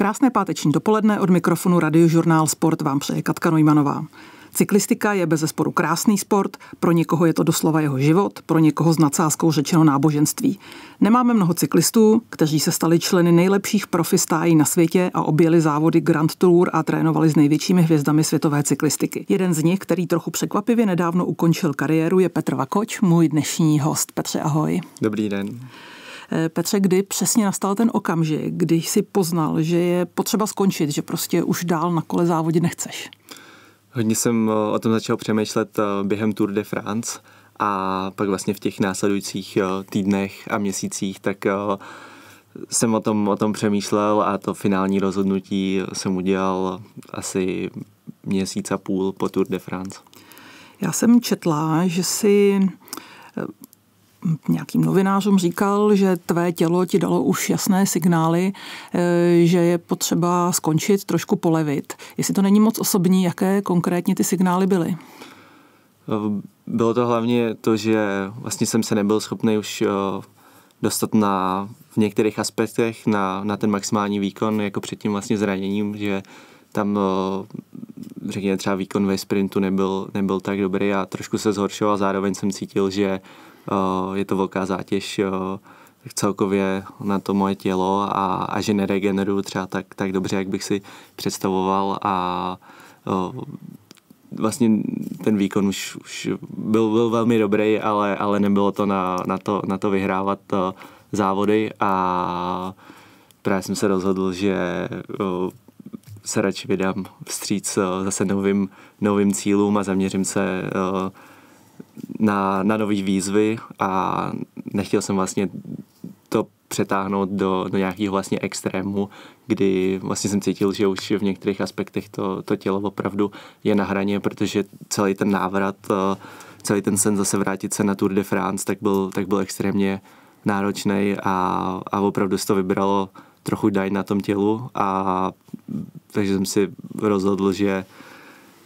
Krásné páteční dopoledne od mikrofonu Radiožurnál Sport vám přeje Katka Nojmanová. Cyklistika je bez zesporu krásný sport, pro někoho je to doslova jeho život, pro někoho s nadsázkou řečeno náboženství. Nemáme mnoho cyklistů, kteří se stali členy nejlepších profi stájí na světě a objeli závody Grand Tour a trénovali s největšími hvězdami světové cyklistiky. Jeden z nich, který trochu překvapivě nedávno ukončil kariéru, je Petr Vakoč, můj dnešní host. Petře, ahoj. Dobrý den. Eh, Petře, kdy přesně nastal ten okamžik, když jsi poznal, že je potřeba skončit, že prostě už dál na kole závodě nechceš? Hodně jsem eh, o tom začal přemýšlet eh, během Tour de France a pak vlastně v těch následujících týdnech a měsících, tak jsem o tom, o tom přemýšlel a to finální rozhodnutí jsem udělal asi měsíc a půl po Tour de France. Já jsem četla, že si nějakým novinářům říkal, že tvé tělo ti dalo už jasné signály, eh, že je potřeba skončit, trošku polevit. Jestli to není moc osobní, jaké konkrétně ty signály byly? Eh, bylo to hlavně to, že vlastně jsem se nebyl schopný už eh, dostat na, v některých aspektech na, na ten maximální výkon, jako před tím vlastně zraněním, že tam řekněme třeba výkon ve sprintu nebyl, nebyl tak dobrý a trošku se zhoršoval, zároveň jsem cítil, že je to velká zátěž tak celkově na to moje tělo a, a že neregeneruju třeba tak, tak dobře, jak bych si představoval a o, vlastně ten výkon už, už byl, byl velmi dobrý, ale, ale nebylo to na, na, to, na to vyhrávat o, závody a právě jsem se rozhodl, že o, se radši vydám vstříc o, zase novým, novým cílům a zaměřím se o, na, na nové výzvy a nechtěl jsem vlastně to přetáhnout do, do nějakého vlastně extrému, kdy vlastně jsem cítil, že už v některých aspektech to, to tělo opravdu je na hraně, protože celý ten návrat, eh, celý ten sen zase vrátit se na Tour de France, tak byl, tak byl extrémně náročný a, a opravdu se to vybralo trochu daj na tom tělu a takže jsem si rozhodl, že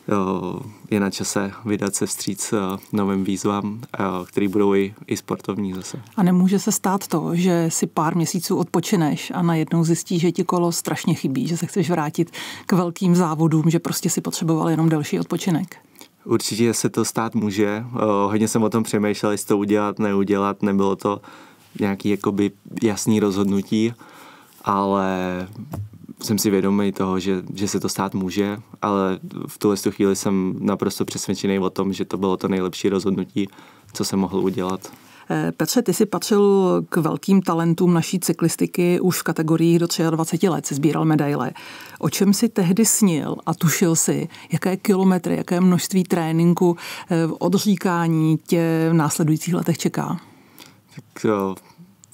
Eh, je na čase vydat se vstříc eh, novým výzvám, eh, který budou i, i sportovní zase. A nemůže se stát to, že si pár měsíců odpočineš a najednou zjistíš, že ti kolo strašně chybí, že se chceš vrátit k velkým závodům, že prostě si potřeboval jenom delší odpočinek? Určitě se to stát může. Hodně jsem o tom přemýšlel, jestli to udělat, neudělat. Nebylo to nějaký jakoby jasný rozhodnutí, ale jsem si vědomý toho, že, že se to stát může, ale v tuhle chvíli jsem naprosto přesvědčený o tom, že to bylo to nejlepší rozhodnutí, co jsem mohl udělat. Eh, Petře, ty si patřil k velkým talentům naší cyklistiky už v kategoriích do 23 let, si sbíral medaile. O čem si tehdy snil a tušil si, jaké kilometry, jaké množství tréninku, eh, odříkání tě v následujících letech čeká? Tak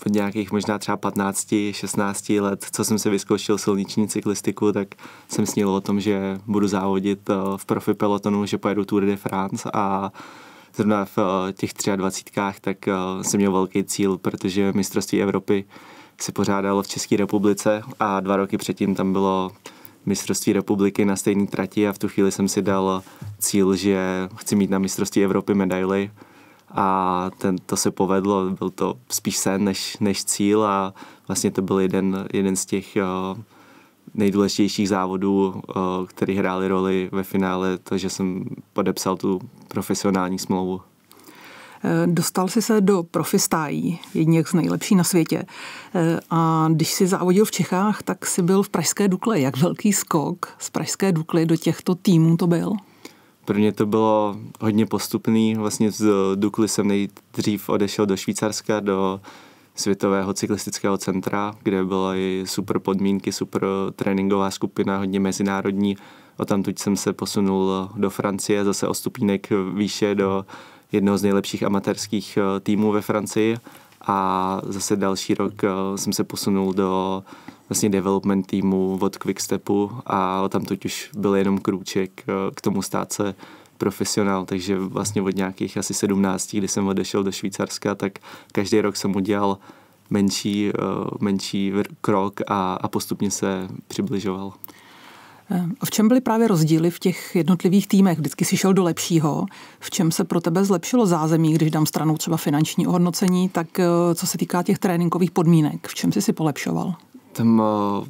od nějakých možná třeba 15, 16 let, co jsem si vyzkoušel silniční cyklistiku, tak jsem snil o tom, že budu závodit eh, v profi pelotonu, že pojedu Tour de France a zrovna v eh, těch 23, tak eh, jsem měl velký cíl, protože mistrovství Evropy se pořádalo v České republice a dva roky předtím tam bylo mistrovství republiky na stejné trati a v tu chvíli jsem si dal cíl, že chci mít na mistrovství Evropy medaily a ten, to se povedlo, byl to spíš sen než, než cíl a vlastně to byl jeden, jeden z těch eh, nejdůležitějších závodů, uh, který hráli roli ve finále, to, že jsem podepsal tu profesionální smlouvu. Eh, dostal jsi se do profistájí, jedněch z nejlepší na světě. A když jsi závodil v Čechách, tak jsi byl v Pražské Dukle. Jak velký skok z Pražské Dukly do těchto týmů to byl? pro mě to bylo hodně postupný. Vlastně z eh, Dukly jsem nejdřív odešel do Švýcarska, do Světového cyklistického centra, kde byly super podmínky, super tréninková skupina, hodně mezinárodní. A tam tuď jsem se posunul do Francie, zase o stupínek výše do jednoho z nejlepších amatérských eh, týmů ve Francii a zase další rok eh, jsem se posunul do vlastně development týmu od Quickstepu a tam totiž byl jenom krůček eh, k tomu stát se profesionál, takže vlastně od nějakých asi 17, kdy jsem odešel do Švýcarska, tak každý rok jsem udělal menší, eh, menší krok a, a postupně se přibližoval. Eh, v čem byly právě rozdíly v těch jednotlivých týmech? Vždycky si šel do lepšího. V čem se pro tebe zlepšilo zázemí, když dám stranou třeba finanční ohodnocení, tak eh, co se týká těch tréninkových podmínek, v čem jsi si polepšoval? Tam eh,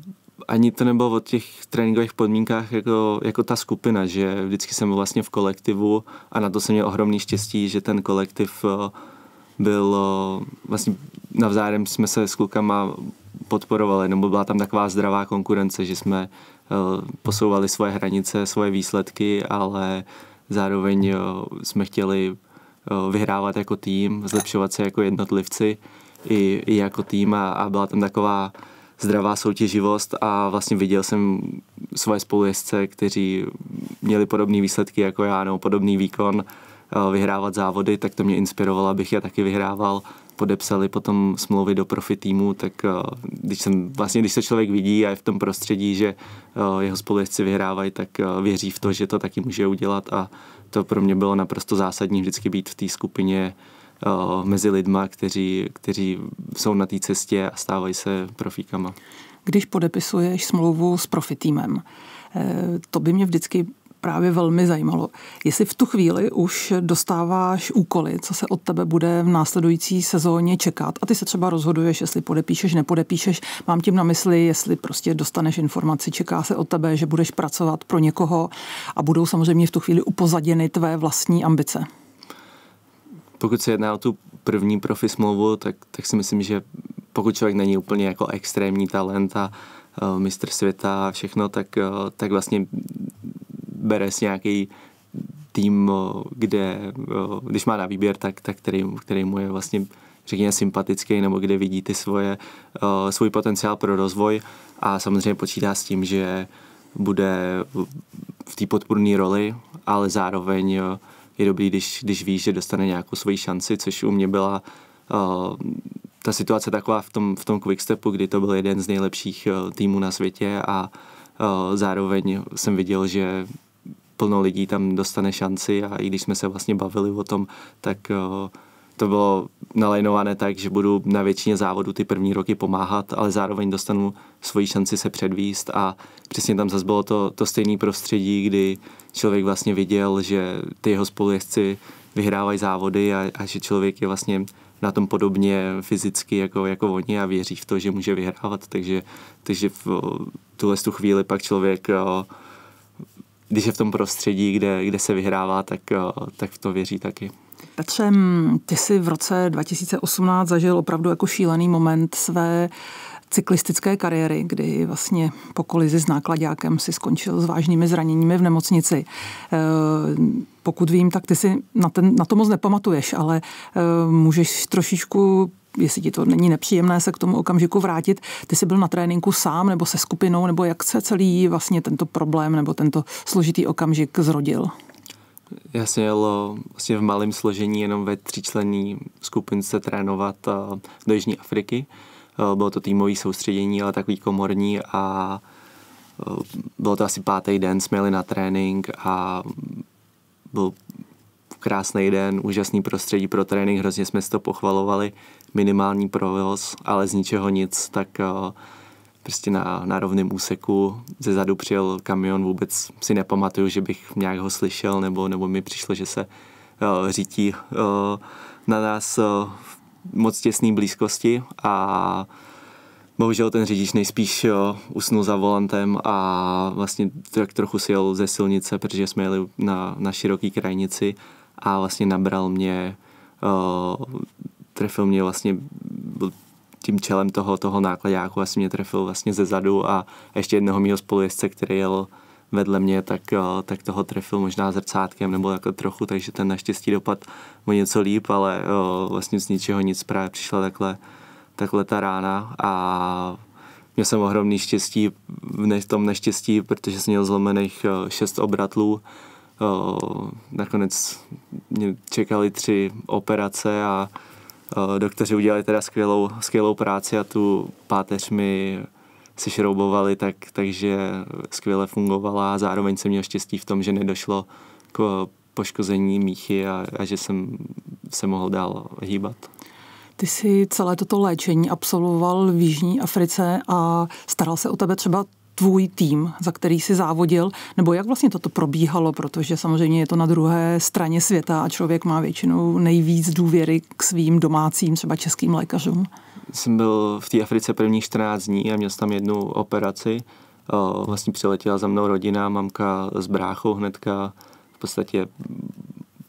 ani to nebylo o těch tréninkových podmínkách jako, jako ta skupina, že vždycky jsem byl vlastně v kolektivu a na to jsem měl ohromný štěstí, že ten kolektiv byl vlastně navzájem jsme se s klukama podporovali, nebo byla tam taková zdravá konkurence, že jsme eh, posouvali svoje hranice, svoje výsledky, ale zároveň eh, jsme chtěli eh, vyhrávat jako tým, zlepšovat se jako jednotlivci i, i jako tým a, a byla tam taková zdravá soutěživost a vlastně viděl jsem svoje spolujezdce, kteří měli podobné výsledky jako já, nebo podobný výkon, vyhrávat závody, tak to mě inspirovalo, abych je taky vyhrával podepsali potom smlouvy do profi týmu, tak eh, když, jsem, vlastně, když se člověk vidí a je v tom prostředí, že eh, jeho spolujezdci vyhrávají, tak eh, věří v to, že to taky může udělat a to pro mě bylo naprosto zásadní vždycky být v té skupině mezi lidma, kteří, kteří jsou na té cestě a stávají se profíkama. Když podepisuješ smlouvu s profitýmem, to by mě vždycky právě velmi zajímalo, jestli v tu chvíli už dostáváš úkoly, co se od tebe bude v následující sezóně čekat a ty se třeba rozhoduješ, jestli podepíšeš, nepodepíšeš. Mám tím na mysli, jestli prostě dostaneš informaci, čeká se od tebe, že budeš pracovat pro někoho a budou samozřejmě v tu chvíli upozaděny tvé vlastní ambice. Pokud se jedná o tu první profi smlouvu, tak, tak si myslím, že pokud člověk není úplně jako extrémní talent a e, mistr světa a všechno, tak, e, tak vlastně bere si nějaký tým, kde, když má na výběr, tak, tak který, který mu je vlastně řekněme sympatický, nebo kde vidí ty svoje, svůj potenciál pro rozvoj a samozřejmě počítá s tím, že bude v té podpůrné roli, ale zároveň je dobrý, když, když ví, že dostane nějakou svoji šanci, což u mě byla ta situace taková v tom, v tom quickstepu, kdy to byl jeden z nejlepších týmů na světě a zároveň jsem viděl, že plno lidí tam dostane šanci a i když jsme se vlastně bavili o tom, tak eh, to bylo nalajnované tak, že budu na většině závodu ty první roky pomáhat, ale zároveň dostanu svoji šanci se předvíst a přesně tam zase bylo to, to stejné prostředí, kdy člověk vlastně viděl, že ty jeho spolujezdci vyhrávají závody a, a že člověk je vlastně na tom podobně fyzicky jako, jako oni a věří v to, že může vyhrávat, takže, takže v tuhle tu chvíli pak člověk eh, když je v tom prostředí, kde, kde se vyhrává, tak, tak v to věří taky. Petře, ty jsi v roce 2018 zažil opravdu jako šílený moment své cyklistické kariéry, kdy vlastně po kolizi s nákladákem si skončil s vážnými zraněními v nemocnici. E, pokud vím, tak ty si na, ten, na to moc nepamatuješ, ale e, můžeš trošičku jestli ti to není nepříjemné se k tomu okamžiku vrátit. Ty jsi byl na tréninku sám nebo se skupinou, nebo jak se celý vlastně tento problém nebo tento složitý okamžik zrodil? Já jsem jel eh, vlastně v malém složení jenom ve tříčlenné skupince trénovat do eh, Jižní Afriky. Eh, bylo to týmové soustředění, ale takový komorní a bylo to asi pátý den, jsme jeli na trénink a byl krásný den, úžasný prostředí pro trénink, hrozně jsme si to pochvalovali minimální provoz, ale z ničeho nic, tak eh, prostě na, na rovném úseku ze zadu přijel kamion, vůbec si nepamatuju, že bych nějak ho slyšel, nebo, nebo mi přišlo, že se uh, řítí uh, na nás uh, v moc těsné blízkosti a bohužel ten řidič nejspíš jo, usnul za volantem a vlastně tak trochu si jel ze silnice, protože jsme jeli na, na široký krajnici a vlastně nabral mě uh, trefil mě vlastně tím čelem toho, toho nákladáku, asi mě trefil vlastně ze zadu a ještě jednoho mého spolujezdce, který jel vedle mě, tak, eh, tak toho trefil možná zrcátkem nebo jako trochu, takže ten naštěstí dopad mu něco líp, ale eh, vlastně z ničeho nic právě přišla takhle, takhle ta rána a měl jsem ohromný štěstí v tom neštěstí, protože jsem měl zlomených eh, šest obratlů. Nakonec mě čekali tři operace a Eh, doktoři udělali teda skvělou, skvělou práci a tu páteř mi si šroubovali, tak, takže skvěle fungovala a zároveň jsem měl štěstí v tom, že nedošlo k poškození míchy a, a že jsem se mohl dál hýbat. Ty jsi celé toto léčení absolvoval v Jižní Africe a staral se o tebe třeba tvůj tým, za který si závodil, nebo jak vlastně toto probíhalo, protože samozřejmě je to na druhé straně světa a člověk má většinou nejvíc důvěry k svým domácím, třeba českým lékařům. Jsem byl v té Africe první 14 dní a měl jsem tam jednu operaci. Vlastně přiletěla za mnou rodina, mamka s bráchou hnedka, v podstatě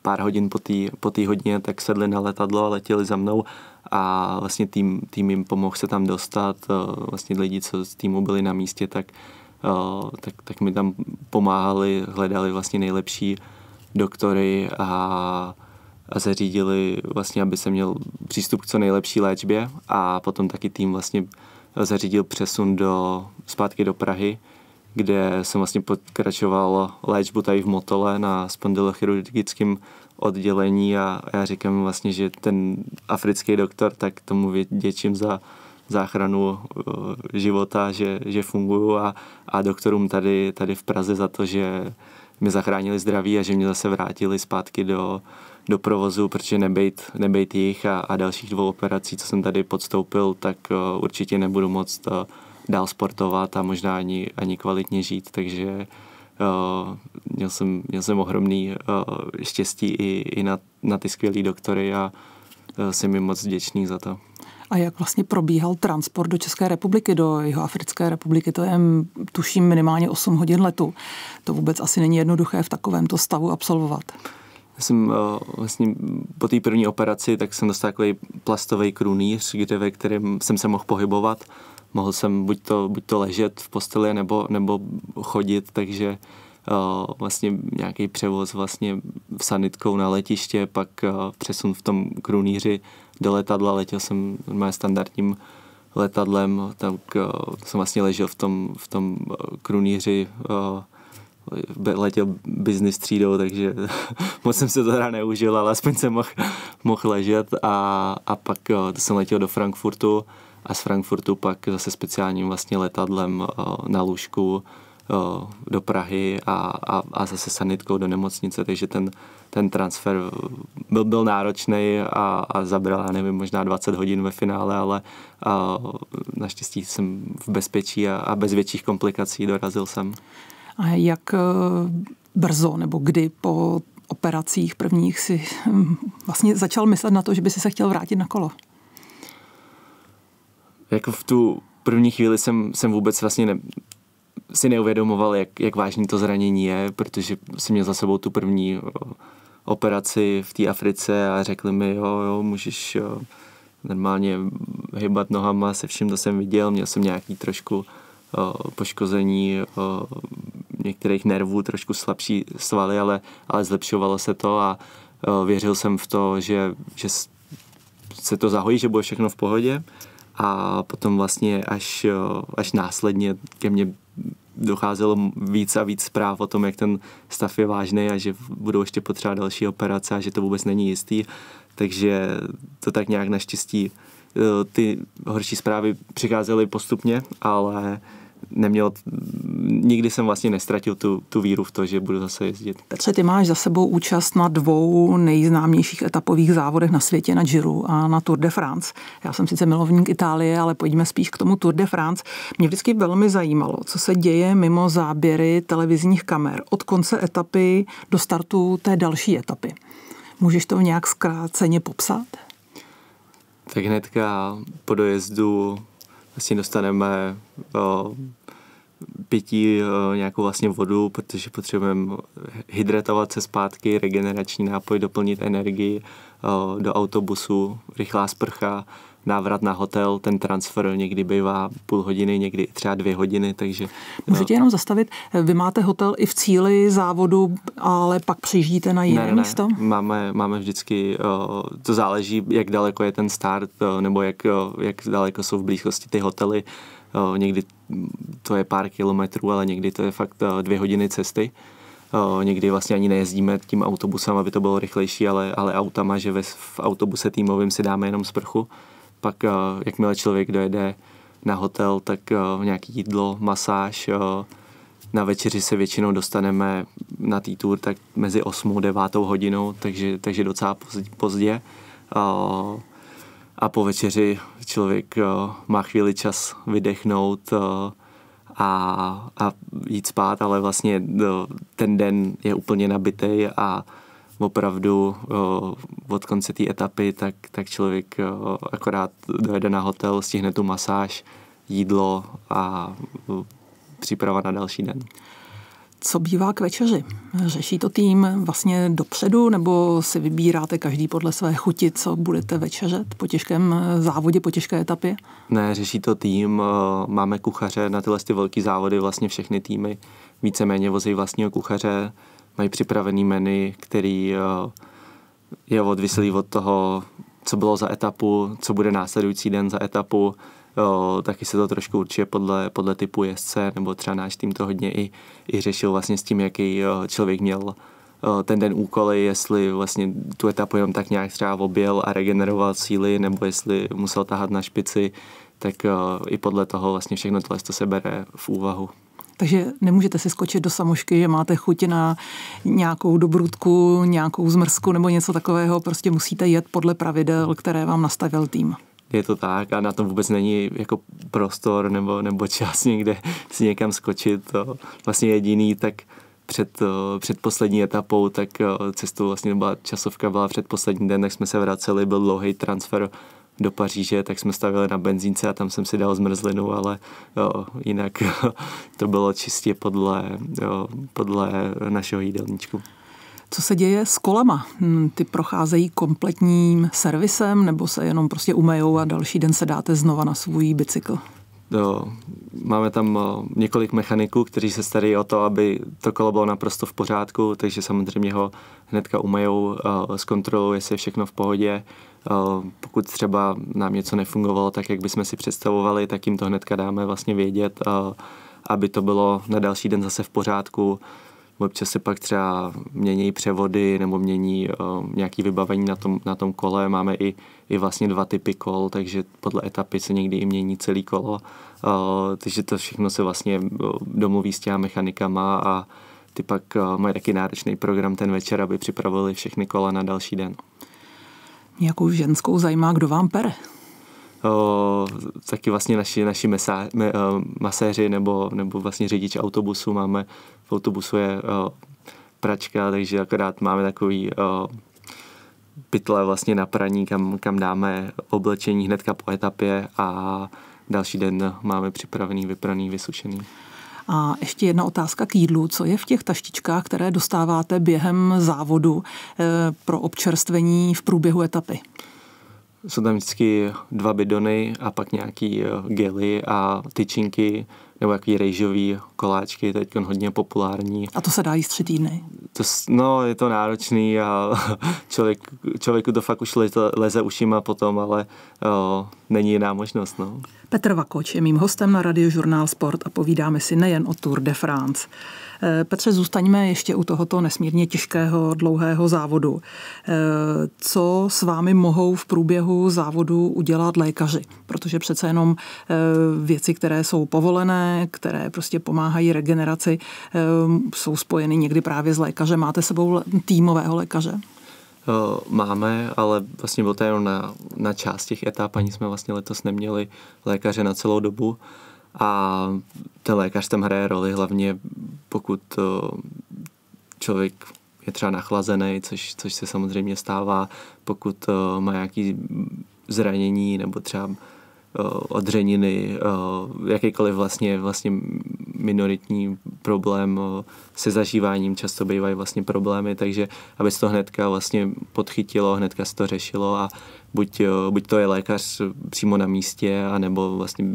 pár hodin po té po tý hodině, tak sedli na letadlo a letěli za mnou a vlastně tým, tým jim pomohl se tam dostat, eh, vlastně lidi, co z týmu byli na místě, tak, eh, tak, tak mi tam pomáhali, hledali vlastně nejlepší doktory a, a zařídili vlastně, aby se měl přístup k co nejlepší léčbě a potom taky tým vlastně zařídil přesun do, zpátky do Prahy, kde jsem vlastně pokračoval léčbu tady v Motole na spondylochirurgickém oddělení a, já říkám vlastně, že ten africký doktor, tak tomu děčím za záchranu uh, života, že, že funguju a, a doktorům tady, tady v Praze za to, že mi zachránili zdraví a že mě zase vrátili zpátky do, do provozu, protože nebejt, nebejt jich a, a dalších dvou operací, co jsem tady podstoupil, tak uh, určitě nebudu moct uh, dál sportovat a možná ani, ani kvalitně žít, takže Uh, měl, jsem, měl jsem ohromný uh, štěstí i, i na, na ty skvělý doktory a uh, jsem jim moc vděčný za to. A jak vlastně probíhal transport do České republiky, do Africké republiky? To je, tuším, minimálně 8 hodin letu. To vůbec asi není jednoduché v takovémto stavu absolvovat. Já jsem vlastně po té první operaci, tak jsem dostal takový plastový krunýř, kde, ve kterém jsem se mohl pohybovat mohl jsem buď to, buď to ležet v posteli nebo, nebo chodit, takže uh, vlastně nějaký převoz vlastně v sanitkou na letiště, pak uh, přesun v tom krunýři do letadla, letěl jsem normálně standardním letadlem, tak uh, jsem vlastně ležel v tom, v tom krunýři, letěl business třídou, takže moc jsem se to teda neužil, ale aspoň jsem mohl, mohl ležet a, a pak to jsem letěl do Frankfurtu, a z Frankfurtu pak zase speciálním vlastně letadlem eh, na lůžku eh, do Prahy a, a, a zase sanitkou do nemocnice, takže ten, ten transfer byl, byl náročný a, a zabral, já nevím, možná 20 hodin ve finále, ale a, eh, naštěstí jsem v bezpečí a, a bez větších komplikací dorazil jsem. A jak brzo nebo kdy po operacích prvních si hm, vlastně začal myslet na to, že by si se chtěl vrátit na kolo? jako v tu první chvíli jsem, jsem vůbec vlastně ne, si neuvědomoval, jak, jak vážný to zranění je, protože jsem měl za sebou tu první operaci v té Africe a řekli mi, jo, jo, můžeš jo, normálně hýbat nohama se vším, co jsem viděl. Měl jsem nějaký trošku o, poškození o, některých nervů, trošku slabší svaly, ale, ale zlepšovalo se to a o, věřil jsem v to, že, že se to zahojí, že bude všechno v pohodě a potom vlastně až, eh, až následně ke mně docházelo víc a víc zpráv o tom, jak ten stav je vážný a že budou ještě potřeba další operace a že to vůbec není jistý. Takže to tak nějak naštěstí eh, ty horší zprávy přicházely postupně, ale neměl, nikdy jsem vlastně nestratil tu, tu víru v to, že budu zase jezdit. Petře, ty máš za sebou účast na dvou nejznámějších etapových závodech na světě, na Giro a na Tour de France. Já jsem sice milovník Itálie, ale pojďme spíš k tomu Tour de France. Mě vždycky velmi zajímalo, co se děje mimo záběry televizních kamer od konce etapy do startu té další etapy. Můžeš to nějak zkráceně popsat? Tak hnedka po dojezdu vlastně dostaneme o, pití o, nějakou vlastně vodu, protože potřebujeme hydratovat se zpátky, regenerační nápoj, doplnit energii o, do autobusu, rychlá sprcha, návrat na hotel, ten transfer někdy bývá půl hodiny, někdy třeba dvě hodiny, takže... Můžu eh, tě jenom zastavit, vy máte hotel i v cíli závodu, ale pak přijíždíte na jiné ne, ne, místo? Máme, máme vždycky, eh, to záleží, jak daleko je ten start, eh, nebo jak, jak daleko jsou v blízkosti ty hotely, někdy to je pár kilometrů, ale někdy to je fakt dvě hodiny cesty. O, někdy vlastně ani nejezdíme tím autobusem, aby to bylo rychlejší, ale, ale autama, že ve, v autobuse týmovým si dáme jenom sprchu. Pak eh, jakmile člověk dojede na hotel, tak eh, nějaký jídlo, masáž, eh, na večeři se většinou dostaneme na tý tour tak mezi 8 a 9 hodinou, takže, takže docela pozdě. A po večeři člověk má chvíli čas vydechnout a, a jít spát, ale vlastně ten den je úplně nabitý a opravdu od konce té etapy, tak, tak člověk akorát dojede na hotel, stihne tu masáž, jídlo a příprava na další den. Co bývá k večeři? Řeší to tým vlastně dopředu, nebo si vybíráte každý podle své chuti, co budete večeřet po těžkém e, závodě, po těžké etapě? Ne, řeší to tým. Máme kuchaře na tyhle ty velké závody, vlastně všechny týmy víceméně vozí vlastního kuchaře mají připravený menu, který eh, je odvislý od toho, co bylo za etapu, co bude následující den za etapu. Eh, taky se to trošku určuje podle, podle typu jezdce, nebo třeba náš tým to hodně i, i řešil vlastně s tím, jaký eh, člověk měl ten den úkoly, jestli vlastně tu etapu jenom tak nějak třeba objel a regeneroval síly, nebo jestli musel tahat na špici, tak i podle toho vlastně všechno tohle to se bere v úvahu. Takže nemůžete si skočit do samošky, že máte chuť na nějakou dobrutku, nějakou zmrzku nebo něco takového. Prostě musíte jet podle pravidel, které vám nastavil tým. Je to tak a na tom vůbec není jako prostor nebo, nebo čas někde si někam skočit. To vlastně jediný, tak před, eh, před poslední etapou, tak eh, cestou vlastně byla časovka byla před poslední den, tak jsme se vraceli, byl dlouhý transfer do Paříže, tak jsme stavili na benzínce a tam jsem si dal zmrzlinu, ale jo, jinak to bylo čistě podle, jo, podle našeho jídelníčku. Co se děje s kolama? Hm, ty procházejí kompletním servisem nebo se jenom prostě umejou a další den se dáte znova na svůj bicykl? Máme tam eh, několik mechaniků, kteří se starají o to, aby to kolo bylo naprosto v pořádku, takže samozřejmě ho hnedka umejou, eh, zkontrolují, jestli je všechno v pohodě. Eh, pokud třeba nám něco nefungovalo tak, jak bychom si představovali, tak jim to hnedka dáme vlastně vědět, aby to bylo na další den zase v pořádku občas se pak třeba mění převody nebo mění uh, eh, nějaké vybavení na tom, na tom kole. Máme i, i vlastně dva typy kol, takže podle etapy se někdy i mění celý kolo. Uh, takže to všechno se vlastně eh, domluví s těma mechanikama a ty pak uh, mají taky náročný program ten večer, aby připravili všechny kola na další den. Nějakou ženskou zajímá, kdo vám pere o, taky vlastně naši, naši mesá, me, o, maséři nebo, nebo vlastně řidič autobusu máme, v autobusu je o, pračka, takže akorát máme takový o, pytle vlastně na praní, kam, kam dáme oblečení hnedka po etapě a další den máme připravený, vypraný, vysušený. A ještě jedna otázka k jídlu. Co je v těch taštičkách, které dostáváte během závodu e, pro občerstvení v průběhu etapy? jsou tam vždycky dva bidony a pak nějaký eh, gely a tyčinky nebo jaký rejžový koláčky, teď on hodně populární. A to se dá jíst tři týdny? To, no, je to náročný a člověk, člověku to fakt už leze, leze ušima potom, ale o, není jiná možnost. No. Petr Vakoč je mým hostem na Radiožurnál Sport a povídáme si nejen o Tour de France. E, Petře, zůstaňme ještě u tohoto nesmírně těžkého, dlouhého závodu. E, co s vámi mohou v průběhu závodu udělat lékaři? Protože přece jenom e, věci, které jsou povolené, které prostě pomáhají regeneraci, ehm, jsou spojeny někdy právě s lékařem. Máte sebou týmového lékaře? Eh, máme, ale vlastně bylo to jenom na, na část těch etap, ani jsme vlastně letos neměli lékaře na celou dobu a ten lékař tam hraje roli, hlavně pokud eh, člověk je třeba nachlazený, což, což se samozřejmě stává, pokud eh, má nějaký zranění nebo třeba Eh, odřeniny, eh, jakýkoliv vlastně, vlastně minoritní problém eh, se zažíváním často bývají vlastně problémy, takže aby se to hnedka vlastně podchytilo, hnedka se to řešilo a buď, buď to je lékař přímo na místě, anebo vlastně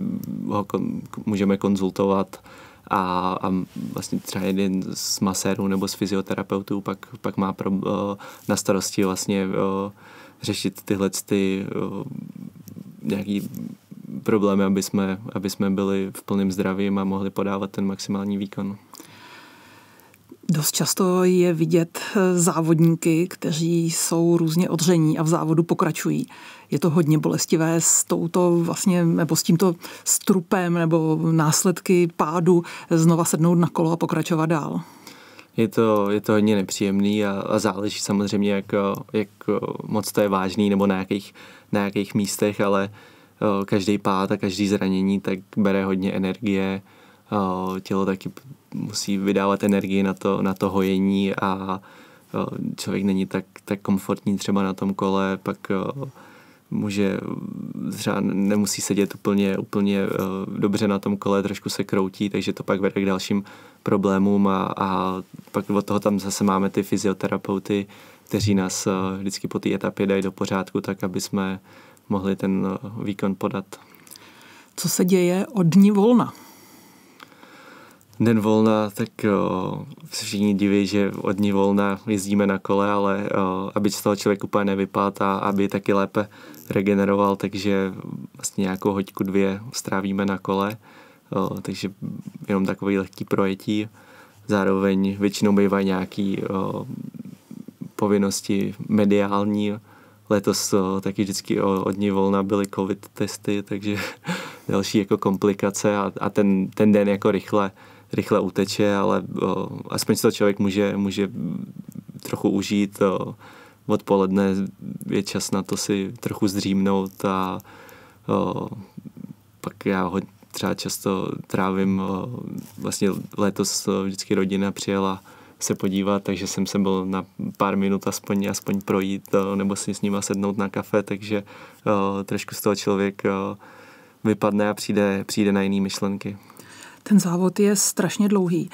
ho kon, můžeme konzultovat a, a vlastně třeba jeden z masérů nebo z fyzioterapeutů pak, pak má pro, na starosti vlastně řešit tyhle ty nějaký problémy, aby jsme, aby jsme byli v plném zdraví a mohli podávat ten maximální výkon. Dost často je vidět eh, závodníky, kteří jsou různě odření a v závodu pokračují. Je to hodně bolestivé s touto vlastně, nebo s tímto strupem nebo následky pádu znova sednout na kolo a pokračovat dál. Je to, je to hodně nepříjemný a, a záleží samozřejmě, jak, jak moc to je vážný nebo na jakých, na jakých místech, ale uh, Eh, každý pád a každý zranění tak bere hodně energie. Eh, tělo taky musí vydávat energii na to, na to hojení a eh, člověk není tak, tak komfortní třeba na tom kole, pak může třeba nemusí sedět úplně, úplně dobře na tom kole, trošku se kroutí, takže to pak vede k dalším problémům a, a pak od toho tam zase máme ty fyzioterapeuty, kteří nás vždycky po té etapě dají do pořádku, tak aby jsme mohli ten eh, výkon podat. Co se děje o dní volna? Den volna, tak se eh, všichni diví, že od dní volna jezdíme na kole, ale o, eh, aby z toho člověk úplně a aby taky lépe regeneroval, takže vlastně nějakou hoďku dvě strávíme na kole, o, takže jenom takový lehký projetí. Zároveň většinou bývají nějaké povinnosti mediální, letos o, eh, taky vždycky o, od ní volna byly covid testy, takže další jako komplikace a, a ten, ten den jako rychle, rychle uteče, ale o, eh, aspoň si to člověk může, může trochu užít. O, eh, odpoledne je čas na to si trochu zdřímnout a o, pak já ho třeba často trávím, o, vlastně letos o, vždycky rodina přijela se podívat, takže jsem se byl na pár minut aspoň, aspoň projít eh, nebo si s nima sednout na kafe, takže eh, trošku z toho člověk eh, vypadne a přijde, přijde na jiné myšlenky. Ten závod je strašně dlouhý.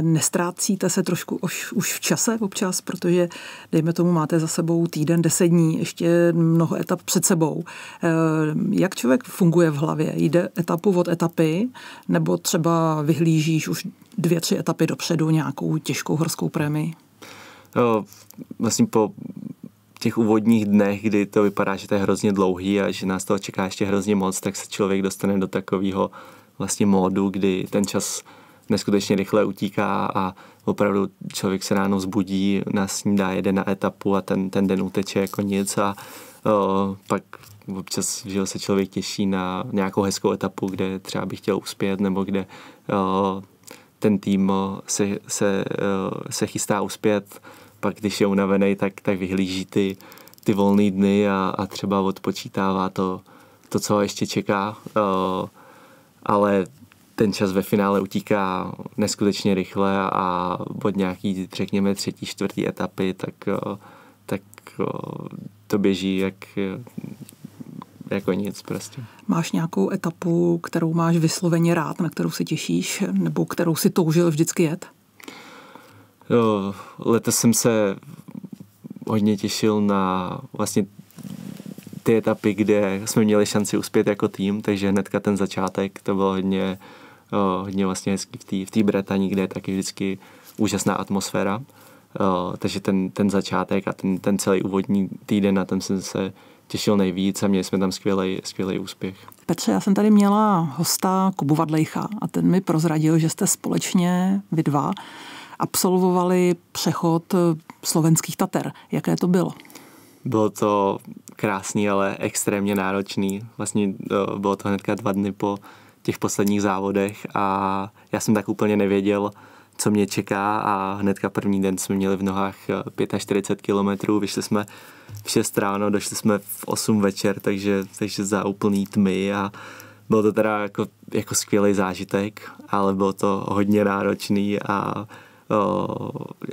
Nestrácíte se trošku už, už v čase občas, protože dejme tomu máte za sebou týden, deset dní, ještě mnoho etap před sebou. Jak člověk funguje v hlavě? Jde etapu od etapy, nebo třeba vyhlížíš už dvě, tři etapy dopředu nějakou těžkou horskou prémii? No, vlastně po těch úvodních dnech, kdy to vypadá, že to je hrozně dlouhý a že nás toho čeká ještě hrozně moc, tak se člověk dostane do takového vlastně módu, kdy ten čas neskutečně rychle utíká a opravdu člověk se ráno zbudí, nás snídá, jede na etapu a ten, ten den uteče jako nic a o, pak občas že se člověk těší na nějakou hezkou etapu, kde třeba bych chtěl uspět nebo kde o, ten tým se, se, eh, se chystá uspět, pak když je unavený, tak, tak vyhlíží ty, ty volné dny a, a třeba odpočítává to, to, co ho ještě čeká. Eh, ale ten čas ve finále utíká neskutečně rychle a od nějaký, řekněme, třetí, čtvrtý etapy, tak, eh, tak to běží jak, jako nic prostě. Máš nějakou etapu, kterou máš vysloveně rád, na kterou se těšíš, nebo kterou si toužil vždycky jet? Jo, letos jsem se hodně těšil na vlastně ty etapy, kde jsme měli šanci uspět jako tým, takže hnedka ten začátek, to bylo hodně, jo, hodně vlastně hezký v té v tý kde je taky vždycky úžasná atmosféra. Jo, takže ten, ten začátek a ten, ten celý úvodní týden, na ten jsem se těšil nejvíc a měli jsme tam skvělý, skvělý úspěch. Petře, já jsem tady měla hosta Kubu Vadlejcha a ten mi prozradil, že jste společně, vy dva, absolvovali přechod eh, slovenských Tater. Jaké to bylo? Bylo to krásný, ale extrémně náročný. Vlastně eh, bylo to hnedka dva dny po těch posledních závodech a já jsem tak úplně nevěděl, co mě čeká a hnedka první den jsme měli v nohách 45 eh, kilometrů, vyšli jsme v 6 ráno, došli jsme v 8 večer, takže, takže za úplný tmy a bylo to teda jako, jako skvělý zážitek, ale bylo to hodně náročný a o,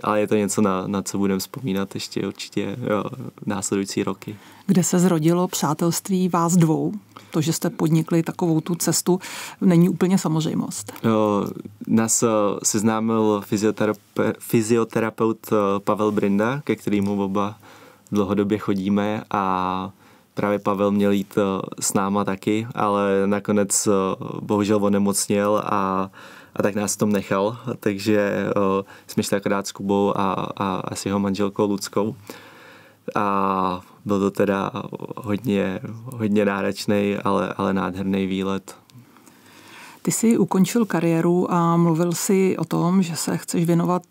ale je to něco, na, na co budeme vzpomínat ještě určitě jo, následující roky. Kde se zrodilo přátelství vás dvou? To, že jste podnikli takovou tu cestu, není úplně samozřejmost. O, nás seznámil fyzioterape- fyzioterapeut Pavel Brinda, ke kterému oba dlouhodobě chodíme a právě Pavel měl jít eh, s náma taky, ale nakonec eh, bohužel onemocněl a, a tak nás tom nechal, takže eh, jsme šli akorát s Kubou a, a, a s jeho manželkou Luckou a byl to teda hodně, hodně náročný, ale, ale nádherný výlet. Ty jsi ukončil kariéru a mluvil si o tom, že se chceš věnovat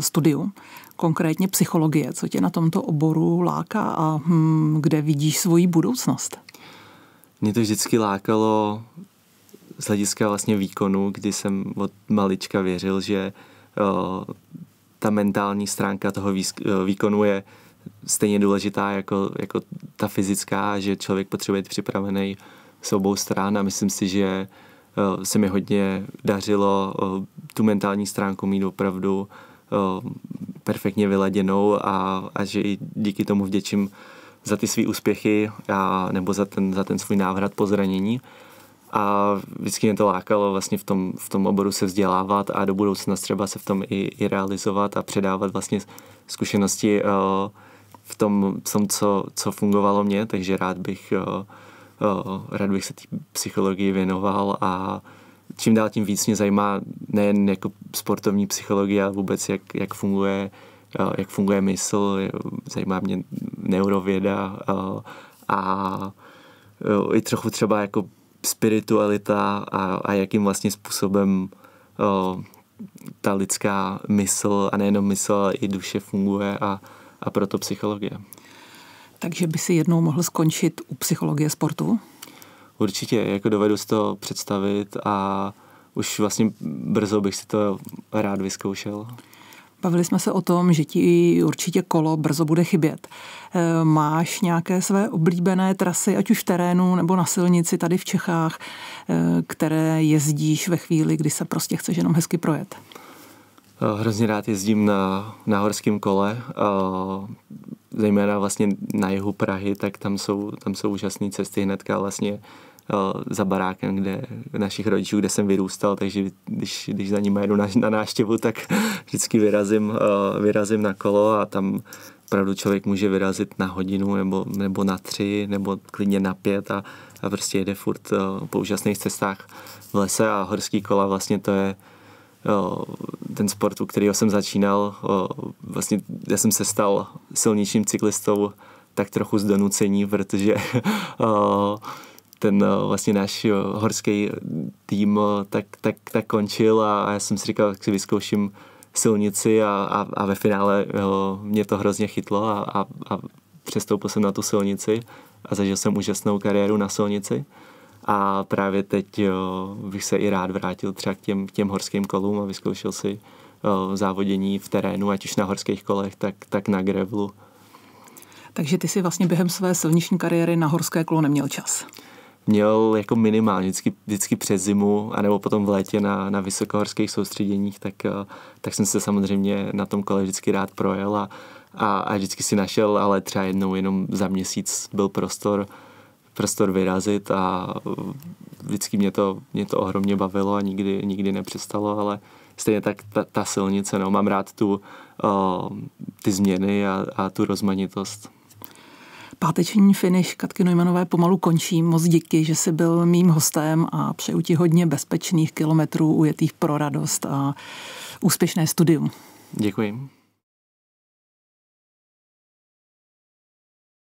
studiu konkrétně psychologie. Co tě na tomto oboru láká a hm, kde vidíš svoji budoucnost? Mě to vždycky lákalo z hlediska vlastně výkonu, kdy jsem od malička věřil, že o, eh, ta mentální stránka toho eh, výkonu je stejně důležitá jako, jako ta fyzická, že člověk potřebuje být připravený s obou stran a myslím si, že eh, se mi hodně dařilo tu mentální stránku mít opravdu Eh, perfektně vyladěnou a, a že i díky tomu vděčím za ty své úspěchy a, nebo za ten, za ten svůj návrat po zranění. A vždycky mě to lákalo vlastně v tom, v tom oboru se vzdělávat a do budoucna třeba se v tom i, i realizovat a předávat vlastně zkušenosti o, eh, v tom, v tom co, co fungovalo mě, takže rád bych, o, eh, o, rád bych se té psychologii věnoval a čím dál tím víc mě zajímá nejen jako sportovní psychologie, ale vůbec jak, jak funguje eh, jak funguje mysl, zajímá mě neurověda eh, a eh, i trochu třeba jako spiritualita a, a jakým vlastně způsobem ta lidská mysl a nejenom mysl, ale i duše funguje a, a proto psychologie. Takže by si jednou mohl skončit u psychologie sportu? určitě, jako dovedu si to představit a už vlastně brzo bych si to rád vyzkoušel. Bavili jsme se o tom, že ti určitě kolo brzo bude chybět. Eh, máš nějaké své oblíbené trasy, ať už v terénu nebo na silnici tady v Čechách, eh, které jezdíš ve chvíli, kdy se prostě chceš jenom hezky projet? Eh, hrozně rád jezdím na, na horském kole zejména vlastně na jihu Prahy, tak tam jsou, tam jsou úžasné cesty hnedka vlastně eh, za barákem, kde našich rodičů, kde jsem vyrůstal, takže když, když za nimi jedu na, na náštěvu, tak vždycky vyrazím, eh, vyrazím na kolo a tam opravdu člověk může vyrazit na hodinu nebo, nebo na tři, nebo klidně na pět a, a prostě jede furt eh, po úžasných cestách v lese a horský kola vlastně to je ten sport, u kterého jsem začínal, vlastně já jsem se stal silnějším cyklistou tak trochu z donucení, protože ten vlastně náš horský tým tak, tak, tak končil a já jsem si říkal, jak si vyzkouším silnici a, a, a ve finále mě to hrozně chytlo a, a, a přestoupil jsem na tu silnici a zažil jsem úžasnou kariéru na silnici. A právě teď eh, bych se i rád vrátil třeba k těm, těm horským kolům a vyzkoušel si eh, závodění v terénu, ať už na horských kolech, tak, tak na grevlu. Takže ty si vlastně během své silniční kariéry na horské kolo neměl čas? Měl jako minimálně, vždycky, vždycky přes zimu, anebo potom v létě na, na vysokohorských soustředěních, tak, eh, tak jsem se samozřejmě na tom kole vždycky rád projel a, a, a vždycky si našel, ale třeba jednou jenom za měsíc byl prostor, prostor vyrazit a uh, vždycky mě to, mě to ohromně bavilo a nikdy, nikdy nepřestalo, ale stejně tak ta, ta silnice, no, mám rád tu, o, uh, ty změny a, a tu rozmanitost. Páteční finish Katky Nojmanové pomalu končí. Moc díky, že jsi byl mým hostem a přeju ti hodně bezpečných kilometrů ujetých pro radost a úspěšné studium. Děkuji.